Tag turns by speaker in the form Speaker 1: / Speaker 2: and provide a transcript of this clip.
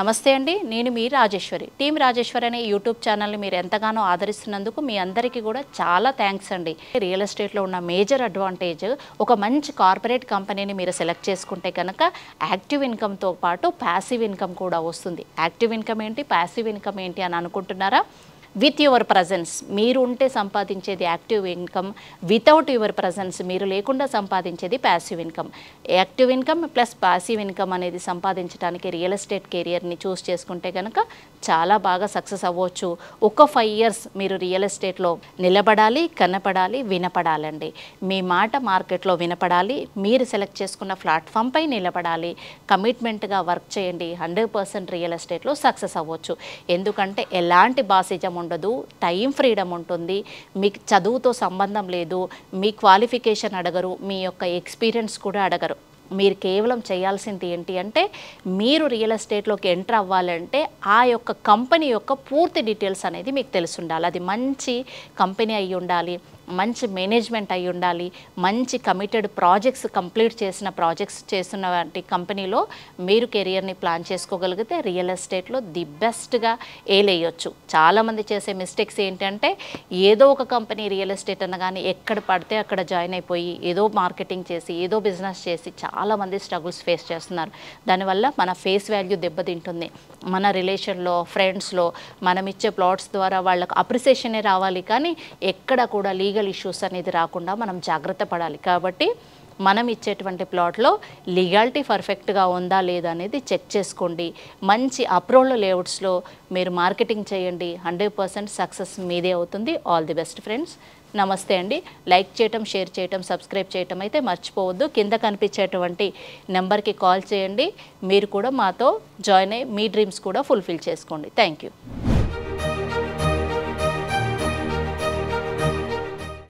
Speaker 1: నమస్తే అండి నేను మీ రాజేశ్వరి టీం రాజేశ్వరి అనే యూట్యూబ్ ఛానల్ని మీరు ఎంతగానో ఆదరిస్తున్నందుకు మీ అందరికీ కూడా చాలా థ్యాంక్స్ అండి రియల్ ఎస్టేట్లో ఉన్న మేజర్ అడ్వాంటేజ్ ఒక మంచి కార్పొరేట్ కంపెనీని మీరు సెలెక్ట్ చేసుకుంటే కనుక యాక్టివ్ ఇన్కమ్తో పాటు ప్యాసివ్ ఇన్కమ్ కూడా వస్తుంది యాక్టివ్ ఇన్కమ్ ఏంటి ప్యాసివ్ ఇన్కమ్ ఏంటి అని అనుకుంటున్నారా విత్ యువర్ ప్రజెన్స్ మీరు ఉంటే సంపాదించేది active income without your presence మీరు లేకుండా సంపాదించేది passive income active income plus passive income అనేది సంపాదించడానికి రియల్ ఎస్టేట్ కెరియర్ని చూస్ చేసుకుంటే కనుక చాలా బాగా సక్సెస్ అవ్వచ్చు ఒక ఫైవ్ ఇయర్స్ మీరు రియల్ ఎస్టేట్లో నిలబడాలి కనపడాలి వినపడాలండి మీ మాట మార్కెట్లో వినపడాలి మీరు సెలెక్ట్ చేసుకున్న ప్లాట్ఫామ్పై నిలబడాలి కమిట్మెంట్గా వర్క్ చేయండి హండ్రెడ్ పర్సెంట్ రియల్ ఎస్టేట్లో సక్సెస్ అవ్వచ్చు ఎందుకంటే ఎలాంటి బాసిజం ఉండదు టైం ఫ్రీడమ్ ఉంటుంది మీకు చదువుతో సంబంధం లేదు మీ క్వాలిఫికేషన్ అడగరు మీ యొక్క ఎక్స్పీరియన్స్ కూడా అడగరు మీరు కేవలం చేయాల్సింది ఏంటి అంటే మీరు రియల్ ఎస్టేట్లోకి ఎంటర్ అవ్వాలంటే ఆ యొక్క కంపెనీ యొక్క పూర్తి డీటెయిల్స్ అనేది మీకు తెలిసి ఉండాలి అది మంచి కంపెనీ అయి ఉండాలి మంచి మేనేజ్మెంట్ అయి ఉండాలి మంచి కమిటెడ్ ప్రాజెక్ట్స్ కంప్లీట్ చేసిన ప్రాజెక్ట్స్ చేస్తున్న వంటి కంపెనీలో మీరు కెరియర్ని ప్లాన్ చేసుకోగలిగితే రియల్ ఎస్టేట్లో ది బెస్ట్గా ఏలేయచ్చు చాలామంది చేసే మిస్టేక్స్ ఏంటంటే ఏదో ఒక కంపెనీ రియల్ ఎస్టేట్ అన్న కానీ ఎక్కడ పడితే అక్కడ జాయిన్ అయిపోయి ఏదో మార్కెటింగ్ చేసి ఏదో బిజినెస్ చేసి చాలా చాలామంది స్ట్రగుల్స్ ఫేస్ చేస్తున్నారు దానివల్ల మన ఫేస్ వాల్యూ దెబ్బతింటుంది మన రిలేషన్లో ఫ్రెండ్స్లో మనం ఇచ్చే ప్లాట్స్ ద్వారా వాళ్ళకు అప్రిసియేషనే రావాలి కానీ ఎక్కడ కూడా లీగల్ ఇష్యూస్ అనేది రాకుండా మనం జాగ్రత్త పడాలి కాబట్టి మనం ఇచ్చేటువంటి ప్లాట్లో లీగాలిటీ పర్ఫెక్ట్గా ఉందా లేదా అనేది చెక్ చేసుకోండి మంచి అప్రూవల్ లేఅవుట్స్లో మీరు మార్కెటింగ్ చేయండి హండ్రెడ్ పర్సెంట్ సక్సెస్ మీదే అవుతుంది ఆల్ ది బెస్ట్ ఫ్రెండ్స్ నమస్తే అండి లైక్ చేయటం షేర్ చేయటం సబ్స్క్రైబ్ చేయటం అయితే మర్చిపోవద్దు కింద కనిపించేటువంటి నెంబర్కి కాల్ చేయండి మీరు కూడా మాతో జాయిన్ అయ్యి మీ డ్రీమ్స్ కూడా ఫుల్ఫిల్ చేసుకోండి థ్యాంక్ యూ